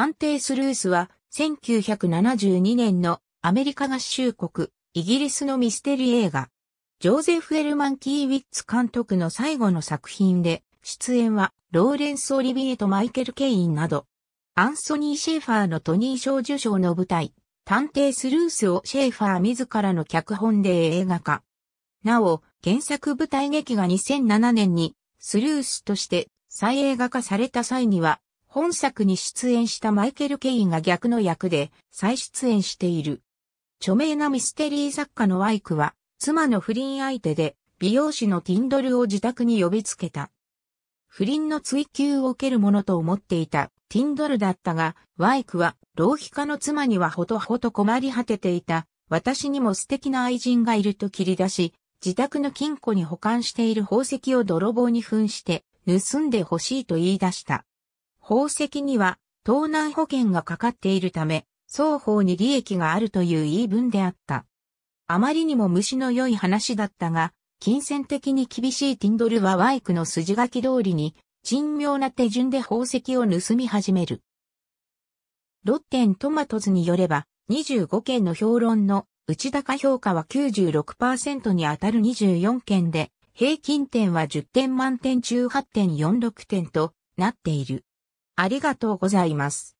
探偵スルースは、1972年のアメリカ合衆国、イギリスのミステリー映画、ジョーゼフ・エルマン・キーウィッツ監督の最後の作品で、出演は、ローレンス・オリビエとマイケル・ケインなど、アンソニー・シェーファーのトニー賞受賞の舞台、探偵スルースをシェーファー自らの脚本で映画化。なお、原作舞台劇が2007年に、スルースとして再映画化された際には、本作に出演したマイケル・ケインが逆の役で再出演している。著名なミステリー作家のワイクは、妻の不倫相手で、美容師のティンドルを自宅に呼びつけた。不倫の追求を受けるものと思っていたティンドルだったが、ワイクは、浪費家の妻にはほとほと困り果てていた、私にも素敵な愛人がいると切り出し、自宅の金庫に保管している宝石を泥棒に扮して、盗んでほしいと言い出した。宝石には、盗難保険がかかっているため、双方に利益があるという言い分であった。あまりにも虫の良い話だったが、金銭的に厳しいティンドルはワイクの筋書き通りに、珍妙な手順で宝石を盗み始める。ロッテントマトズによれば、25件の評論の内高評価は96%に当たる24件で、平均点は10点満点中8.46点となっている。ありがとうございます。